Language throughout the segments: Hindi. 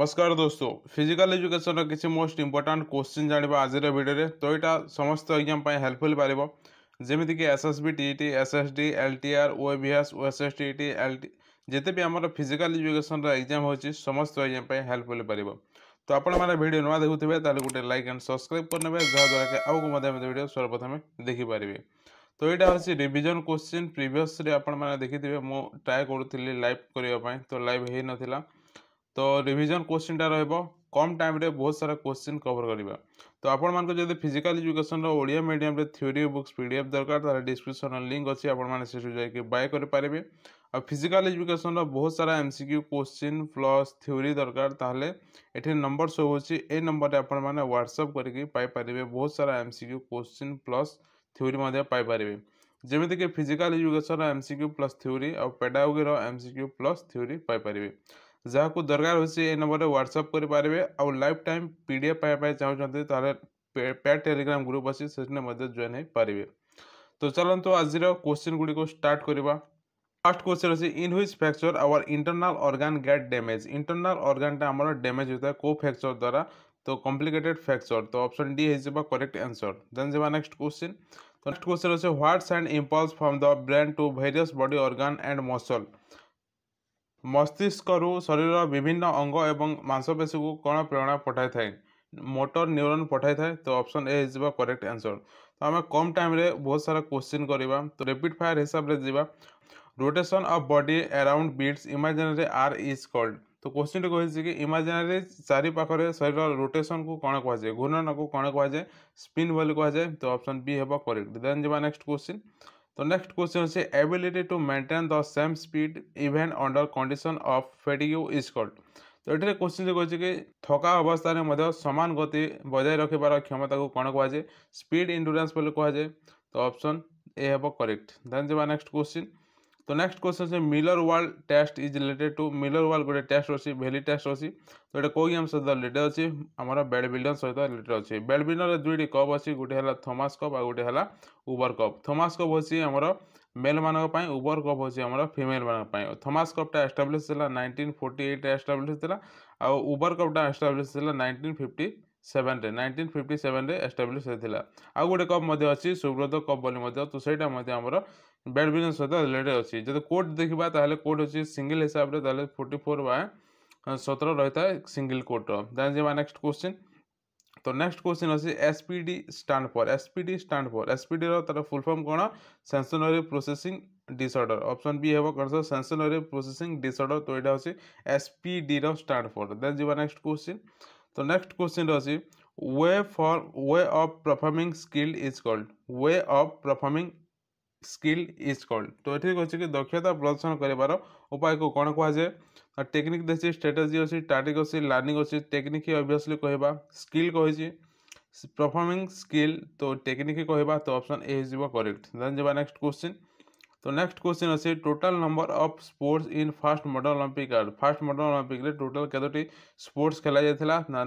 নমস্কার দোস্তো ফিজিক্যাল এজুকেশনর কিছু মোস্ট ইম্পর্টাট কোশ্চিন জাঁয়া আজির ভিডিওরে তো এটা সমস্ত এক্সাম পাই হেল্পফুল পাব যেমিকি SSB TET SSD LTR OABS OSS TET LT যেতে বি আমার ফিজিক্যাল এজুকেশনর এক্সাম হচ্ছে সমস্ত এক্সাম পাই হেল্পফুল পাব তো আপনার ভিডিও নয় দেখুবে তাহলে গোটে লাইক আন্ড সবসক্রাইব করে নেবে যাদ্বারা কি আগুক ভিডিও সর্বপ্রথমে দেখিপারে তো এটা হচ্ছে রিভিজন কোশ্চিন প্রিভিয়সরে আপনার দেখিথে মু ট্রাই করুলি লাইভ করা তো লাইভ হয়ে নথিলা তো ରିଭିଜନ କୋଶ୍ଚିନ୍ଟା ରହିବ କମ୍ ଟାଇମ୍ରେ ବହୁତ ସାରା କୋଶ୍ଚିନ୍ କଭର୍ କରିବା ତ ଆପଣମାନଙ୍କୁ ଯଦି ଫିଜିକାଲ ଏଜୁକେସନର ଓଡ଼ିଆ ମିଡ଼ିୟମରେ theory books P D F ଦରକାର ତାହେଲେ ଡିସ୍କ୍ରିପସନ୍ର ଲିଙ୍କ୍ ଅଛି ଆପଣମାନେ ସେଠୁ ଯାଇକି ବାଏ କରିପାରିବେ ଆଉ ଫିଜିକାଲ ଏଜୁକେସନର ବହୁତ ସାରା M C Q question plus theory ଦରକାର ତାହେଲେ ଏଠି ନମ୍ବର ସୋ ହେଉଛି ଏଇ ନମ୍ବରରେ ଆପଣମାନେ ହ୍ୱାଟ୍ସଅପ୍ କରିକି ପାଇପାରିବେ ବହୁତ ସାରା M C Q question plus theory ମଧ୍ୟ ପାଇପାରିବେ ଯେମିତିକି ଫିଜିକାଲ ଏଜୁକେସନର M C Q plus theory ଆଉ ପେଡାଗୋଗିର M C Q plus theory ପାଇପାରିବେ जहाँ को दरकार हो नंबर में ह्वाट्सअप करेंगे आउ lifetime P D F पाया चाहते तो पैड टेलीग्राम ग्रुप अच्छे से जेन हो पारे तो चलो तो आज क्वेश्चन गुड़ी को स्टार्ट करवा फास्ट क्वेश्चन अच्छे in which fracture our internal organ get damage internal अर्गानटा आम डैमेज होता है को फ्रैक्चर द्वारा तो कम्प्लिकेटेड फ्रैक्चर तो अप्सन डी हो करेक्ट आंसर देन जी नेक्स्ट क्वेश्चन तो नेक्स्ट क्वेश्चन अच्छे what sends impulse from the brain to various body organ and muscle ମସ୍ତିଷ୍କରୁ ଶରୀରର ବିଭିନ୍ନ ଅଙ୍ଗ ଏବଂ ମାଂସପେଶୀକୁ କ'ଣ ପ୍ରେରଣା ପଠାଇଥାଏ ମୋଟର ନ୍ୟୁରନ୍ ପଠାଇଥାଏ ତ ଅପସନ୍ ଏ ହେଇଯିବ କରେକ୍ଟ ଆନ୍ସର୍ ତ ଆମେ କମ୍ ଟାଇମ୍ରେ ବହୁତ ସାରା କୋଶ୍ଚିନ୍ କରିବା ତ ରେପିଡ୍ ଫାୟାର୍ ହିସାବରେ ଯିବା rotation of body around its imaginary are is called ତ କୋଶ୍ଚିନ୍ଟି କହିଛି କି ଇମାଜିନାରୀ ଚାରିପାଖରେ ଶରୀରର ରୋଟେସନ୍କୁ କ'ଣ କୁହାଯାଏ ଘୂର୍ଣ୍ଣନକୁ କ'ଣ କୁହାଯାଏ ସ୍ପିନ୍ ବୋଲି କୁହାଯାଏ ତ ଅପସନ୍ ବି ହେବ କରେକ୍ଟ ଦେନ୍ ଯିବା ନେକ୍ସଟ କୋଶ୍ଚିନ୍ तो नेक्स्ट क्वेश्चन से ability to maintain the same speed even under condition of fatigue is called तो ये क्वेश्चन जो कहे कि थका अवस्था में सामान गति बजाय रखार क्षमता को कौन कहुए स्पीड इंडोरेन्स कहुए तो ऑप्शन ए हम करेक्ट देन जावा नेक्स्ट क्वेश्चन तो नेक्स्ट क्वेश्चन से Miller wall test is related to Miller wall गोटे टेस्ट अच्छी भैली टेस्ट अच्छी तो ये कौ गेम सहित रिलेटेड अच्छी आमर बैडमिंटन सहित रिलेटेड अच्छे बैडमिंटन दुईटी कप अच्छी गोटे है थमास कप आ गोटे है उबर कप थोमास कप हूँ आमर मेल मानी उबर कप हूँ आम फिमेल मानी थोमास कपटा एस्टाब्लीश है नाइंटीन फोर्टी एट्रे एस्टाब्लीश है आउ उबर कपटा एस्टाब्लीश है nineteen fifty seven nineteen fifty seven establish होता आउ गोटे कप अच्छी सुब्रत कप बोली तो सहीटा ବ୍ୟାଡ଼ମିଣ୍ଟନ ସହିତ ରିଲେଟେଡ଼ ଅଛି ଯଦି କୋର୍ଟ ଦେଖିବା ତାହେଲେ କୋର୍ଟ ଅଛି ସିଙ୍ଗିଲ୍ ହିସାବରେ ତାହେଲେ ଫୋର୍ଟି ଫୋର୍ ବାଏ ସତର ରହିଥାଏ ସିଙ୍ଗିଲ୍ କୋର୍ଟର ଦେନ୍ ଯିବା ନେକ୍ସଟ କ୍ୱେଶ୍ଚିନ୍ ତ ନେକ୍ସଟ କ୍ୱେଶ୍ଚିନ୍ ଅଛି S P D stand for S P D stand for S P ଡିର ତା'ର ଫୁଲ୍ ଫର୍ମ କ'ଣ ସେନ୍ସନରୀ ପ୍ରୋସେସିଂ ଡିସଅର୍ଡ଼ର ଅପସନ୍ ବି ହେବ କ'ଣ ସାର୍ ସେନ୍ସନରୀ ପ୍ରୋସେସିଂ ଡିସଅର୍ଡ଼ର ତ ଏଇଟା ହେଉଛି ଏସ୍ ପି ଡିର ଷ୍ଟାଣ୍ଡ ଫର୍ ଦେନ୍ ଯିବା ନେକ୍ସଟ କ୍ୱେଶ୍ଚିନ୍ ତ ନେକ୍ସଟ କ୍ୱେଶ୍ଚିନ୍ ଅଛି way for way of performing skill is called way of performing skill is called ତ ଏଠି ଅଛି କି ଦକ୍ଷତା ପ୍ରଦର୍ଶନ କରିବାର ଉପାୟକୁ କ'ଣ କୁହାଯାଏ ଆଉ ଟେକ୍ନିକ୍ ଅଛି ଷ୍ଟ୍ରାଟେଜି ଅଛି ଟାଟିକ୍ ଅଛି ଲର୍ଣ୍ଣିଂ ଅଛି ଟେକ୍ନିକ୍ ଅବଭିୟସ୍ଲି କହିବା ସ୍କିଲ୍ କହିଛି ପରଫର୍ମିଂ ସ୍କିଲ୍ ତ ଟେକ୍ନିକ୍ କହିବା ତ ଅପସନ୍ ଏ ହେଇଯିବ କରେକ୍ଟ ଦେନ୍ ଯିବା ନେକ୍ସଟ କ୍ୱେଶ୍ଚିନ୍ ତ ନେକ୍ସଟ କ୍ୱେଶ୍ଚିନ୍ ଅଛି total number of sports in first modern Olympic are first modern ଅଲମ୍ପିକ୍ରେ ଟୋଟାଲ୍ କେତୋଟି ସ୍ପୋର୍ଟସ୍ ଖେଳାଯାଇଥିଲା ନା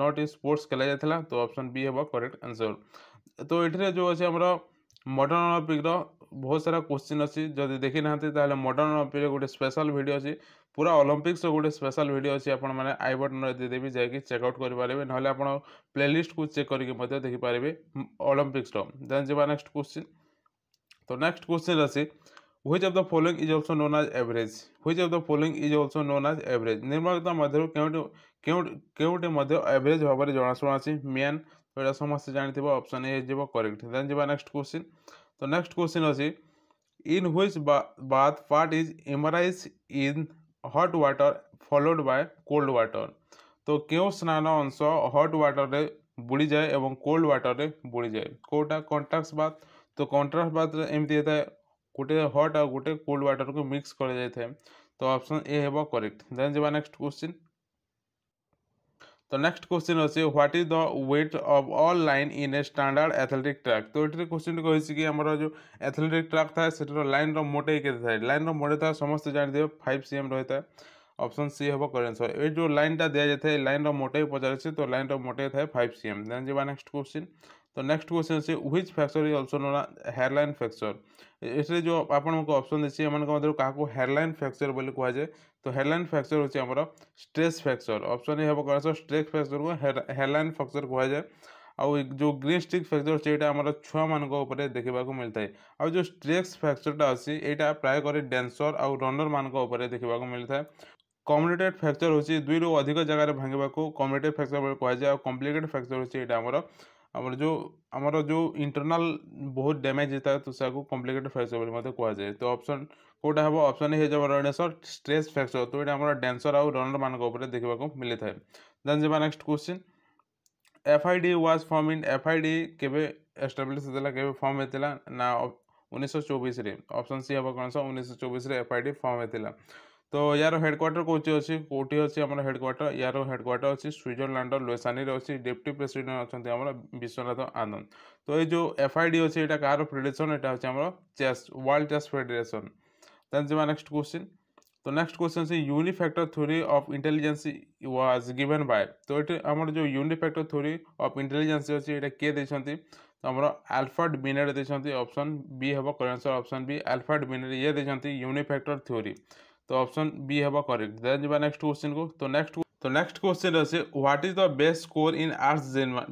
ନଅଟି ସ୍ପୋର୍ଟସ୍ ଖେଳାଯାଇଥିଲା ତ ଅପସନ୍ ବି ହେବ କରେକ୍ଟ ଆନ୍ସର୍ ତ ଏଠିରେ ଯେଉଁ ଅଛି ଆମର ମଡ଼ର୍ଣ୍ଣ ଅଲିମ୍ପିକ୍ର ବହୁତ ସାରା କୋଶ୍ଚିନ୍ ଅଛି ଯଦି ଦେଖିନାହାନ୍ତି ତାହେଲେ ମଡ଼ର୍ଣ୍ଣ ଅଲିମ୍ପିକ୍ର ଗୋଟେ ସ୍ପେଶାଲ୍ ଭିଡ଼ିଓ ଅଛି ପୁରା ଅଲିମ୍ପିକ୍ସର ଗୋଟେ ସ୍ପେଶାଲ୍ ଭିଡ଼ିଓ ଅଛି ଆପଣମାନେ ଆଇ ବଟନ୍ରେ ଦେଇଦେବି ଯାଇକି ଚେକ୍ଆଉଟ୍ କରିପାରିବେ ନହେଲେ ଆପଣ ପ୍ଲେଲିଷ୍ଟକୁ ଚେକ୍ କରିକି ମଧ୍ୟ ଦେଖିପାରିବେ ଅଲିମ୍ପିକ୍ସର ଦେନ୍ ଯିବା ନେକ୍ସଟ କୋଶ୍ଚିନ୍ ତ ନେକ୍ସଟ କୋଶ୍ଚିନ୍ ଅଛି which of the following is also known as average which of the following is also known as average ନିର୍ମଳତା ମଧ୍ୟରୁ କେଉଁଟି କେଉଁଟି ମଧ୍ୟ ଏଭରେଜ୍ ଭାବରେ ଜଣାଶୁଣା ଅଛି ମିଆନ୍ তো এটা সমস্তে জাঁথিব অপশন এ হয়ে যাব করেক্ট দেন नेक्स्ट क्वेश्चन तो नेक्स्ट क्वेश्चन अच्छे in which bath part is immersed in hot water followed by cold water तो क्यों स्नान अंश हट व्टर बुड़ जाए और कोल्ड व्टर बुड़ जाए कौटा कंट्राक्स बात तो कंट्राक्स बात एमती होता है गोटे हट आ गोटे कोल्ड व्वाटर को मिक्स कर जाए तो ऑप्शन ए हे करेक्ट देन जा नेक्स्ट क्वेश्चन तो नेक्स्ट क्वेश्चन अच्छे what is the width of all line in a standard athletic track तो ये क्वेश्चन को कि आम जो एथलेटिक ट्राक था लाइन रोटे के लाइन रोटे था समस्त जानते हैं फाइव सी एम रही था अप्सन सी हे करेन्सर ये जो लाइन टा दि तो तो मतलब जाए लाइन रोटे पचार तो लाइन रोटे था five C M then next question तो नेक्स्ट क्वेश्चन अच्छे which fracture is also known hairline fracture इसे जो आपको अप्सन देखिए क्या हेयर लाइन फ्रैक्चर बोली कहुए तो हेलैन फ्रैक्चर होती है स्ट्रेस फ्रैक्चर अप्सन ये कह स्ट्रेस फ्रैक्चर को हेलैन फ्रैक्चर कह जाए आ जो ग्रीन स्टिक फ्रैक्चर से छुआ मान देखा मिलता है आज जो स्ट्रेक्स फ्रैक्चरटा अच्छे यहाँ प्राय कर डैन्सर आउ रनर मान देखा मिलता है कम्युनेटेड फ्रैक्चर होती दुई रु अधिक जगार भांगे कम्युनेटेड फ्रैक्चर कहुए कम्प्लिकेटेड फ्रैक्चर होती है जो अमर जो इंटरनाल बहुत डैमेज होता है तो सबको कम्प्लिकेटेड फ्रैक्चर कहुए तो अप्सन কোটা হব অপশন এ হয়ে যাব রণেশ্বর স্ট্রেস ফ্যাক্টর তো এটা আমার ড্যান্সর আউ রনর মানক উপরে দেখিবাক মিলি থাকে দেন যা next question FIDE was formed in FIDE কেবে এস্টাবলিশ হয়েছিল কেবে ফর্ম হয়েছিল না উনিশশো চব্বিশে অপশন সি হব কোন উনিশশো চব্বিশে এফআইডি ফর্ম হয়েছিল তো ইয়ার হেডকোয়ার্টার কোচি অছি কোটি অছি আমার হেডকোয়ার্টার ইয়ার হেডকোয়ার্টার অছি সুইজরল্যান্ডর লোসানিরে অছি ডেপুটি প্রেসিডেন্ট অনেক আমার বিশ্বনাথ আনন্দ তো এই যে এফআইডি অছি এটা কার ফেডারেসন এটা হচ্ছে আমার chess world chess federation Then the next question तो नेक्स्ट क्वेश्चन से unifactor theory of intelligence was given by तो, तो ये आम जो यूनिफैक्टर थ्योरी ऑफ इंटेलिजेंस अच्छे ये किए देखते तो आम आलफाड बिनेट देखते ऑप्शन बी हम करेक्ट आंसर ऑप्शन बी आलफाड बिनेट ये देखते यूनिफैक्टर थ्योरी तो ऑप्शन बी हे करेक्ट देन नेक्स्ट क्वेश्चन को तो नेक्स्ट तो नेक्स्ट क्वेश्चन अच्छे what is the best score in arts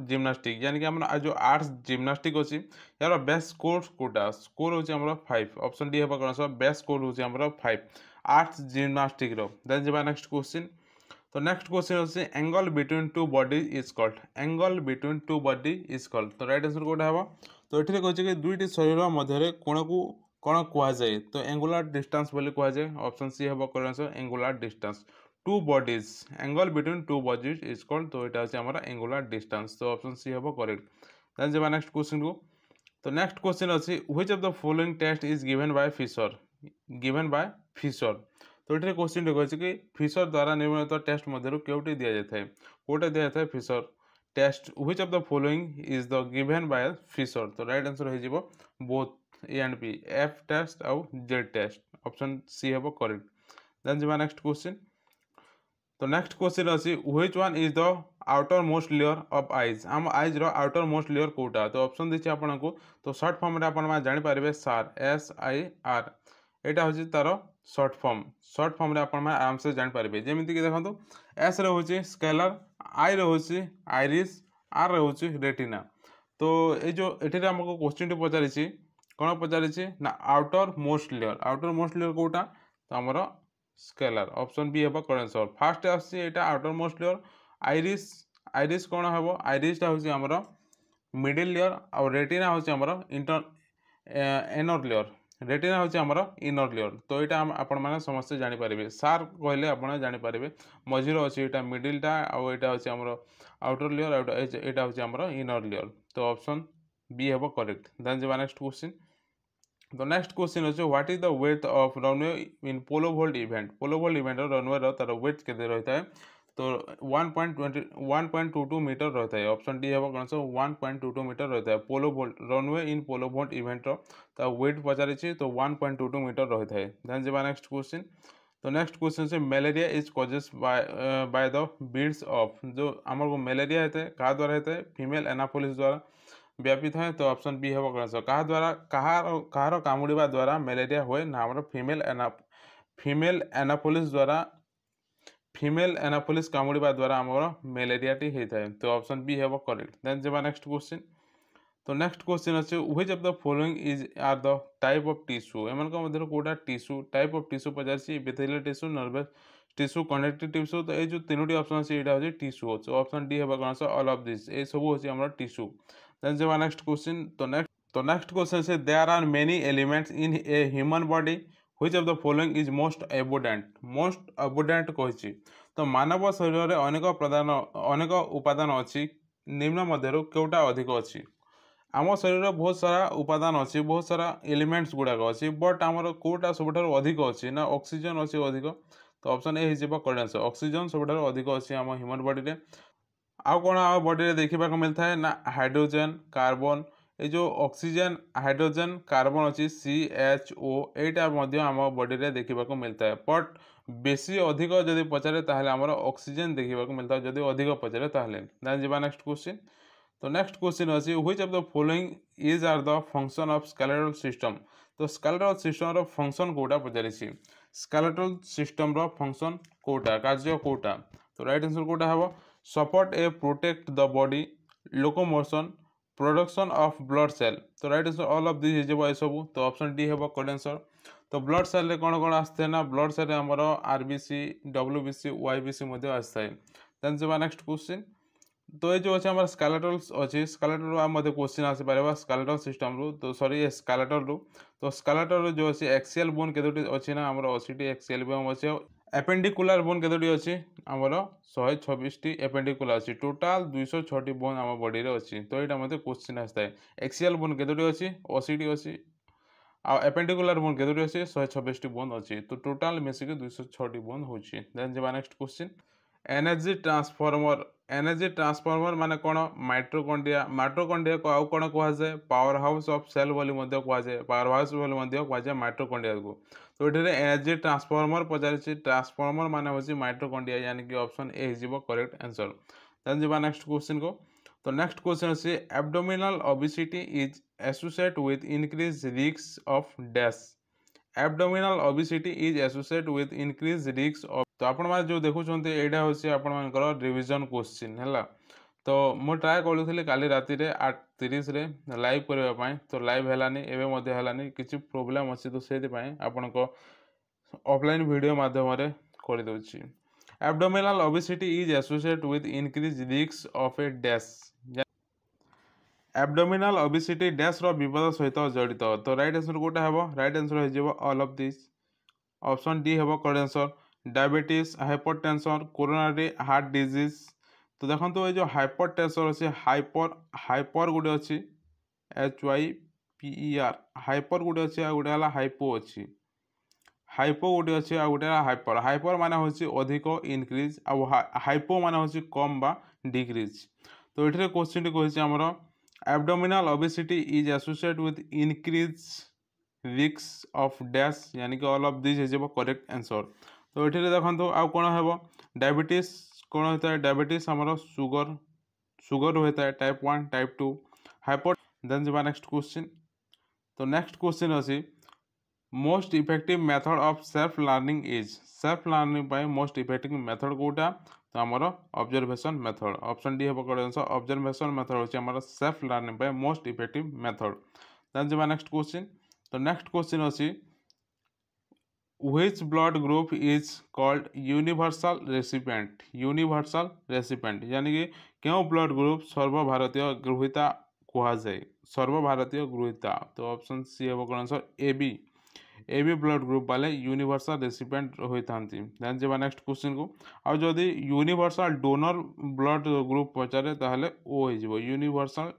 gymnastic यानी कि आम जो आर्ट्स जिमनास्टिक अच्छे यार बेस्ट स्कोर कौटा स्कोर हूँ फाइव ऑप्शन डी हम कौन सब बेस्ट स्कोर हूँ फाइव आर्ट्स जिमनास्टिक देन जब नेक्स्ट क्वेश्चन तो नेक्स्ट क्वेश्चन अच्छे angle between two body is called angle between two body is called तो रईट आंसर कौटा हे तो ये कहते कि दुईट शरीर मध्य कोण को कौन कहुए तो एंगुलार डिस्टेंस बोली कहुए ऑप्शन सी हम करें answer angular distance two bodies angle between two bodies is called তো এটা হচ্ছে আমার অ্যাঙ্গুলার ডিস্টান্স তো অপশন সি হব করেক্ট দেন যা নেক্সট কোশ্চিন কু তো নেক্সট কোশ্চিন অছি which of the following text is given by Fisher given by Fisher তো এটার কোশ্চিনটি কইছে কি ফিশর দ্বারা নির্মিত টেক্সট মধ্যে কেউটি দিয়া যাই কোটা দিয়া যাই Fisher test which of the following is the given by Fisher তো রাইট আনসর হয়ে যাব both A and P F test आउ जेड टेस्ट ऑप्शन सी हे करेक्ट देन जी नेक्स्ट क्वेश्चन তো ନେକ୍ସଟ କ୍ୱେଶ୍ଚିନ୍ ଅଛି which one is the outermost layer of eyes ଆମ ଆଇଜ୍ର ଆଉଟର ମୋଷ୍ଟ ଲେୟର କେଉଁଟା ତ ଅପସନ୍ ଦେଇଛି ଆପଣଙ୍କୁ ତ ସର୍ଟ ଫର୍ମରେ ଆପଣମାନେ ଜାଣିପାରିବେ ସାର୍ ଏସ୍ ଆଇ ଆର୍ ଏଇଟା ହେଉଛି ତା'ର ସର୍ଟ ଫର୍ମ ସର୍ଟ ଫର୍ମରେ ଆପଣମାନେ ଆରାମସେ ଜାଣିପାରିବେ ଯେମିତିକି ଦେଖନ୍ତୁ ଏସ୍ରେ ହେଉଛି ସ୍କେଲର ଆଇରେ ହେଉଛି ଆଇରିସ୍ ଆର୍ରେ ହେଉଛି ରେଟିନା ତ ଏଇ ଯେଉଁ ଏଠିରେ ଆମକୁ କୋଶ୍ଚିନ୍ଟି ପଚାରିଛି କ'ଣ ପଚାରିଛି ନା outermost layer outermost layer କେଉଁଟା ତ ଆମର ସ୍କେଲାର ଅପସନ୍ ବି ହେବ କରେଣ୍ଟ ସର୍ଟ ଫାର୍ଷ୍ଟ ଆସୁଛି ଏଇଟା outermost layer iris iris କ'ଣ ହେବ ଆଇରିସ୍ଟା ହେଉଛି ଆମର ମିଡ଼ିଲ ଲେୟର ଆଉ ରେଟିନା ହେଉଛି ଆମର ଇଣ୍ଟର ଏନର ଲେୟର ରେଟିନା ହେଉଛି ଆମର ଇନର ଲେୟର ତ ଏଇଟା ଆପଣମାନେ ସମସ୍ତେ ଜାଣିପାରିବେ ସାର୍ କହିଲେ ଆପଣ ଜାଣିପାରିବେ ମଝିରେ ଅଛି ଏଇଟା ମିଡ଼ିଲଟା ଆଉ ଏଇଟା ହେଉଛି ଆମର ଆଉଟର ଲେୟର ଏଇଟା ହେଉଛି ଆମର ଇନର ଲେୟର ତ ଅପସନ୍ ବି ହେବ କରେକ୍ଟ ଦେନ୍ ଯିବା ନେକ୍ସଟ କ୍ୱେଶ୍ଚିନ୍ तो नेक्स्ट क्वेश्चन अच्छे what is the width of runway in pole vault event pole vault event runway तार वेट के रही है तो वन पॉइंट ट्वेंटी मीटर रही है अप्सन डी हम कौन सा one point two two meter रही है pole vault runway in pole vault event width पचारि तो one point two two meter रही है देन जावा नेक्स्ट क्वेश्चन तो नेक्स्ट क्वेश्चन से malaria is caused by the bites of जो आम मलेरिया क्या द्वारा होता है फिमेल एनाफोलिस द्वारा व्यापी ହୁଏ तो ଅପସନ୍ बी हम ଗଳାଶ କାହା द्वारा କାହାର କାହାର କାମୁଡ଼ିବା ଦ୍ୱାରା ମ୍ୟାଲେରିଆ ହୁଏ ନା ଆମର फिमेल ଏନା ଫିମେଲ୍ ଆନାପୋଲିସ୍ ଦ୍ୱାରା ଫିମେଲ୍ ଆନାପୋଲିସ୍ କାମୁଡ଼ିବା ଦ୍ୱାରା ଆମର ମ୍ୟାଲେରିଆଟି ହୋଇଥାଏ ତ ଅପସନ୍ ବି ହେବ କରେକ୍ଟ ଦେନ୍ तो नेक्स्ट क्वेश्चन तो अच्छे which of the following is are the type of tissue एम कौटा टीस्यू टाइप अफ टिश्यू पचार epithelial nervous tissue connective tissue तो ये जो तीनोटी ऑप्शन अच्छे यहाँ हूँ टिश्यू अच्छे ऑप्शन डी है कौन सा अल अफ दिस सब हूँ आम Then the next question. The next the next question says there are many elements in a human body. Which of the following is most abundant most abundant কহিছি ତ ମାନବ ଶରୀରରେ ଅନେକ ପ୍ରଦାନ ଅନେକ ଉପାଦାନ ଅଛି ନିମ୍ନ ମଧ୍ୟରୁ କେଉଁଟା ଅଧିକ ଅଛି ଆମ ଶରୀରର ବହୁତ ସାରା ଉପାଦାନ ଅଛି ବହୁତ ସାରା ଏଲିମେଣ୍ଟସ୍ ଗୁଡ଼ାକ ଅଛି ବଟ୍ ଆମର କେଉଁଟା ସବୁଠାରୁ ଅଧିକ ଅଛି ନା ଅକ୍ସିଜେନ୍ ଅଛି ଅଧିକ ତ ଅପସନ୍ ଏ ହେଇଯିବ କରେଣ୍ଟ ଆନ୍ସର୍ ଅକ୍ସିଜେନ୍ ସବୁଠାରୁ ଅଧିକ ଅଛି ଆମ ହ୍ୟୁମାନ୍ ବଡ଼ିରେ ଆଉ କ'ଣ ଆମ ବଡ଼ିରେ ଦେଖିବାକୁ ମିଳିଥାଏ ନା ହାଇଡ୍ରୋଜେନ୍ କାର୍ବନ୍ ଏ ଯେଉଁ ଅକ୍ସିଜେନ୍ ହାଇଡ୍ରୋଜେନ୍ କାର୍ବନ୍ ଅଛି ସି ଏଚ୍ ଓ ଏଇଟା ମଧ୍ୟ ଆମ ବଡ଼ିରେ ଦେଖିବାକୁ ମିଳିଥାଏ ବଟ୍ ବେଶୀ ଅଧିକ ଯଦି ପଚାରେ ତାହେଲେ ଆମର ଅକ୍ସିଜେନ୍ ଦେଖିବାକୁ ମିଳିଥାଏ ଯଦି ଅଧିକ ପଚାରେ ତାହେଲେ ଦେନ୍ ଯିବା ନେକ୍ସଟ କ୍ୱେଶ୍ଚିନ୍ ତ ନେକ୍ସଟ କ୍ୱେଶ୍ଚିନ୍ ଅଛି which of the following is are the function of skeletal system ତ ସ୍କାଲେଟାଲ୍ ସିଷ୍ଟମ୍ର ଫଙ୍କସନ୍ କେଉଁଟା ପଚାରିଛି ସ୍କାଲେଟାଲ୍ ସିଷ୍ଟମ୍ର ଫଙ୍କସନ୍ କେଉଁଟା କାର୍ଯ୍ୟ କେଉଁଟା ତ ରାଇଟ୍ ଆନ୍ସର୍ କେଉଁଟା ହେବ support a protect the body locomotion production of blood cell तो right answer all of these हो सब तो अप्सन डी हे करेक्ट आंसर तो ब्लड सेल कौन कौन आसते ना ब्लड सेल आमर R B C W B C Y B C आसए देन जब नेक्स्ट क्वेश्चन तो ये जो अच्छे आम स्कालेटल अच्छी स्कालेटल आम क्वेश्चन आसपार स्कालेटल सिस्टम रु तो सरी ये स्कालेटल रु तो स्कालेटल जो अच्छे एक्सीएल बोन के अच्छे ना आम अशी एक्सीएल बोन अच्छे ଆପେଣ୍ଡିକୁଲାର ବୋନ୍ କେତୋଟି ଅଛି ଆମର ଶହେ ଛବିଶଟି ଆପେଣ୍ଡିକୁଲାର ଅଛି ଟୋଟାଲ ଦୁଇଶହ ଛଅଟି ବୋନ୍ ଆମ ବଡ଼ିରେ ଅଛି ତ ଏଇଟା ମଧ୍ୟ କୋଶ୍ଚିନ୍ ଆସିଥାଏ ଏକ୍ସିଆଲ ବୋନ୍ କେତୋଟି ଅଛି ଅଶୀଟି ଅଛି ଆଉ ଆପେଣ୍ଡିକୁଲାର ବୋନ୍ କେତୋଟି ଅଛି ଶହେ ଛବିଶଟି ବୋନ୍ ଅଛି ତ ଟୋଟାଲ ମିଶିକି ଦୁଇଶହ ଛଅଟି ବୋନ୍ ହେଉଛି ଦେନ୍ ଯିବା next question energy transformer energy transformer ମାନେ କ'ଣ ମାଇଟ୍ରୋକଣ୍ଡିଆ ମାଇଟ୍ରୋକଣ୍ଡିଆକୁ ଆଉ କ'ଣ କୁହାଯାଏ ପାୱାର ହାଉସ୍ ଅଫ୍ ସେଲ୍ ବୋଲି ମଧ୍ୟ କୁହାଯାଏ ପାୱାର ହାଉସ୍ ବୋଲି ମଧ୍ୟ କୁହାଯାଏ ମାଇଟ୍ରୋକଣ୍ଡିଆକୁ ତ ଏଠାରେ ଏନର୍ଜି ଟ୍ରାନ୍ସଫର୍ମର୍ ପଚାରିଛି ଟ୍ରାନ୍ସଫର୍ମର୍ ମାନେ ହେଉଛି ମାଇଟ୍ରୋକଣ୍ଡିଆ ୟାନିକି ଅପସନ୍ ଏ ହେଇଯିବ କରେକ୍ଟ ଆନ୍ସର୍ ତାହେଲେ ଯିବା ନେକ୍ସଟ କ୍ୱେଶ୍ଚିନ୍କୁ तो नेक्स्ट क्वेश्चन अच्छे abdominal obesity is associate with increase risk of dash abdominal obesity is associate with increase risk of ଆପଣମାନେ ଯେଉଁ ଦେଖୁଛନ୍ତି ଏଇଟା ହେଉଛି ଆପଣମାନଙ୍କର ରିଭିଜନ୍ କୋଶ୍ଚିନ୍ ହେଲା ତ ମୁଁ ଟ୍ରାଏ କରୁଥିଲି କାଲି ରାତିରେ ଆଠ ତିରିଶରେ ଲାଇଭ୍ କରିବା ପାଇଁ ତ ଲାଇଭ୍ ହେଲାନି ଏବେ ମଧ୍ୟ ହେଲାନି କିଛି ପ୍ରୋବ୍ଲେମ୍ ଅଛି ତ ସେଥିପାଇଁ ଆପଣଙ୍କ ଅଫଲାଇନ୍ ଭିଡ଼ିଓ ମାଧ୍ୟମରେ କରିଦେଉଛି abdominal obesity is associated with increased risk of a dash abdominal obesity dash ର ବିପଦ ସହିତ ଜଡ଼ିତ ତ ରାଇଟ୍ ଆନ୍ସର୍ କୋଉଟା ହେବ ରାଇଟ୍ ଆନ୍ସର୍ ହେଇଯିବ all of this option D ହେବ correct answer diabetes hypertension coronary heart disease ତ ଦେଖନ୍ତୁ ଏ ଯେଉଁ ହାଇପର ଟେନସନ୍ ଅଛି ହାଇପର ହାଇପର ଗୋଟେ ଅଛି ଏଚ୍ ୱାଇ ପିଇ ଆର୍ ହାଇପର ଗୋଟେ ଅଛି ଆଉ ଗୋଟେ ହେଲା ହାଇପୋ ଅଛି ହାଇପୋ ଗୋଟେ ଅଛି ଆଉ ଗୋଟେ ହେଲା ହାଇପର ହାଇପର ମାନେ ହେଉଛି ଅଧିକ ଇନକ୍ରିଜ୍ ଆଉ ହାଇପୋ ମାନେ ହେଉଛି କମ୍ ବା ଡିକ୍ରିଜ୍ ତ ଏଠାରେ କୋଶ୍ଚିନ୍ଟି କହିଛି ଆମର abdominal obesity is associated with increased risk of death यानी कि all of these is your correct answer ତ ଏଠିରେ ଦେଖନ୍ତୁ ଆଉ କ'ଣ ହେବ ଡାଇବେଟିସ୍ କ'ଣ ହୋଇଥାଏ ଡାଇବେଟିସ୍ ଆମର ସୁଗର ସୁଗର ହୋଇଥାଏ type one type two hyper then ଯିବା ନେକ୍ସଟ କ୍ୱେଶ୍ଚିନ୍ ତ ନେକ୍ସଟ କ୍ୱେଶ୍ଚିନ୍ ଅଛି most effective method of self learning is self learning ପାଇଁ ମୋଷ୍ଟ ଇଫେକ୍ଟିଭ୍ ମେଥଡ଼ କେଉଁଟା ତ ଆମର ଅବଜର୍ଭେସନ୍ ମେଥଡ଼ ଅପସନ୍ ଡି ହେବ କରେକ୍ଟ ଆନ୍ସର୍ ଅବଜର୍ଭେସନ୍ ମେଥଡ଼ ହେଉଛି ଆମର ସେଲ୍ଫ ଲର୍ଣ୍ଣିଂ ପାଇଁ ମୋଷ୍ଟ ଇଫେକ୍ଟିଭ୍ ମେଥଡ଼ ଦେନ୍ ଯିବା ନେକ୍ସଟ କ୍ୱେଶ୍ଚିନ୍ ତ ନେକ୍ସଟ କ୍ୱେଶ୍ଚିନ୍ ଅଛି which blood group is called universal recipient universal recipient यानी कि क्यों blood group सर्वभारतीय गृहिता कहा जाए सर्वभारतीय गृहता तो ऑप्शन सी हम कौन answer A B A B blood group वाले यूनिवर्सल रेसीपेन्ट होती देन जी नेक्स्ट क्वेश्चन को आज जदि यूनिवर्सल डोनर ब्लड ग्रुप पचारे तेल ओ हो यूनिवर्सल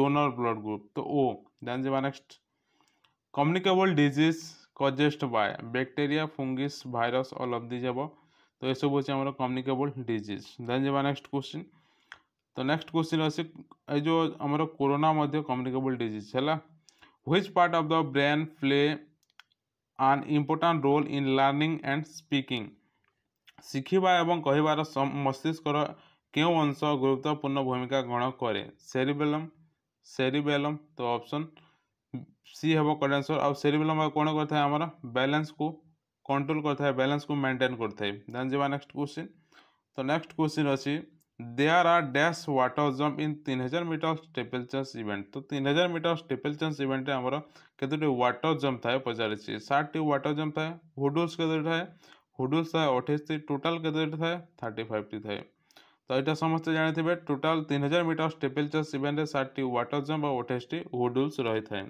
डोनर ब्लड ग्रुप तो ओ देन जी next communicable disease caused by bacteria fungus virus all of these হব তো এসব হচ্ছে আমার কমিউনিকেবল ডিজিজ দেন যা নেক্সট কোশ্চিন ତ ନେକ୍ସଟ କ୍ୱେଶ୍ଚିନ୍ ଅଛି ଏଇ ଯେଉଁ ଆମର କୋରୋନା ମଧ୍ୟ କମ୍ୟୁନିକେବଲ୍ ଡିଜିଜ୍ ହେଲା which part of the brain play an important role in learning and speaking ଶିଖିବା ଏବଂ କହିବାର ମସ୍ତିଷ୍କର କେଉଁ ଅଂଶ ଗୁରୁତ୍ୱପୂର୍ଣ୍ଣ ଭୂମିକା ଗ୍ରହଣ କରେ ସେରିବେଲମ୍ ସେରିବେଲମ୍ ତ ଅପସନ୍ सी है कंडेन्सर आउ आंसर कौन करता है को कंट्रोल कर है को मेन्टेन करता नेक्स्ट क्वेश्चन तो नेक्स्ट क्वेश्चन अच्छी there are dash water jump in तीन हजार मीटर स्टेपल चेन्स इवेंट तो तीन हजार मीटर स्टेपल चेन्स इवेंट आम कतोटे कतोटी जम्प था पचार साठ टी वाटर जम्प था हुडुल्स के थाए हुडुल्स अठाईस टी टोटाल के थर्टी फाइव टी थाए तो यहाँ समस्त जानते हैं टोटाल तीन हजार मीटर टेपल चेन्स इवेंट साठ टी जम्प और अठाईस टी हुडुल्स रही थाएं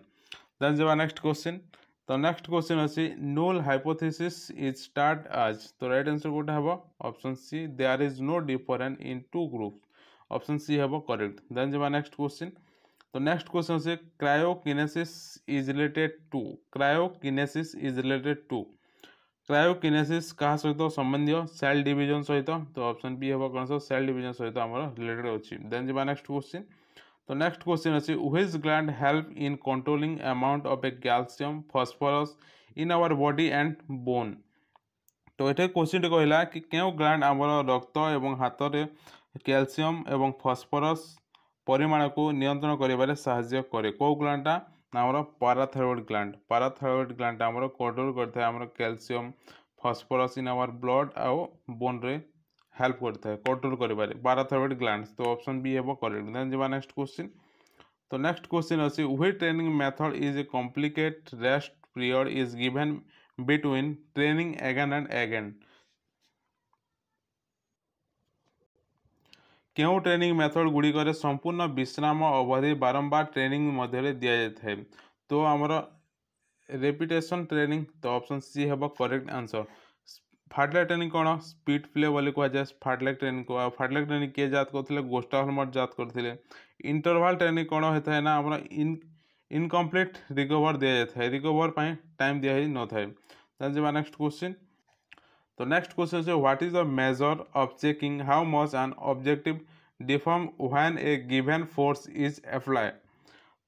देन जब नेक्स्ट क्वेश्चन तो नेक्स्ट क्वेश्चन अच्छे null hypothesis is stated as तो राइट आंसर कौटा हे option C there is no difference in two group option C हे करेक्ट देन जब नेक्स्ट क्वेश्चन तो नेक्स्ट क्वेश्चन अच्छे cryokinesis is related to cryokinesis is related to cryokinesis क्या सहित संबंधी सेल डिजन सहित तो ऑप्शन बी हे कौन सेल डिजन सहित रिलेटेड अच्छे देन जब नेक्स्ट क्वेश्चन তো নেক্সট কোশ্চেন আছে which gland help in controlling amount of a calcium phosphorus in our body and bone তো এটা কোশ্চিনটি কহিলা কি কেউ গ্ল্যান্ড আমার রক্ত এবং হাতরে ক্যালসিয়াম এবং ফসফরস পরিমাণকু নিয়ন্ত্রণ করবার সাহায্য করে কেউ গ্ল্যান্ডটা আমার প্যারাথাইরয়েড গ্ল্যান্ড প্যারাথাইরয়েড গ্ল্যান্ডটা আমার কন্ট্রোল করে থাকে আমার ক্যালসিয়াম ফসফরস ইন আমার ব্লড আও বোনরে ହେଲ୍ପ କରିଥାଏ କଣ୍ଟ୍ରୋଲ କରିବାରେ ପାରାଥରଏଡ଼ ଗ୍ଲାଣ୍ଡସ୍ ତ ଅପସନ୍ ବି ହେବ କରେକ୍ଟ ଦେନ୍ ଯିବା ନେକ୍ସଟ କ୍ୱେଶ୍ଚିନ୍ ତ ନେକ୍ସଟ କ୍ୱେଶ୍ଚିନ୍ ଅଛି ହୁଏ training method is a complete rest period is given between training again and again କେଉଁ ଟ୍ରେନିଂ ମେଥଡ଼ ଗୁଡ଼ିକରେ ସମ୍ପୂର୍ଣ୍ଣ ବିଶ୍ରାମ ଅବଧି ବାରମ୍ବାର ଟ୍ରେନିଂ ମଧ୍ୟରେ ଦିଆଯାଇଥାଏ ତ ଆମର ରେପିଟେସନ୍ ଟ୍ରେନିଂ ତ ଅପସନ୍ ସି ହେବ କରେକ୍ଟ ଆନ୍ସର୍ फाडलैक ट्रेनिंग कौन स्पीड प्ले बोली कहुए फाडलैक ट्रेनिंग को फाडलैक ट्रेनिंग किए जात करते गोस्टा हलमट जात करते इंटरभाल ट्रेनिंग कौन होता है ना आम इनकम्प्लीट रिकवर दि जाए रिकवर पर टाइम दि न था नेक्स्ट क्वेश्चन तो नेक्स्ट क्वेश्चन से what is the measure of checking how much an objective deform when a given force is apply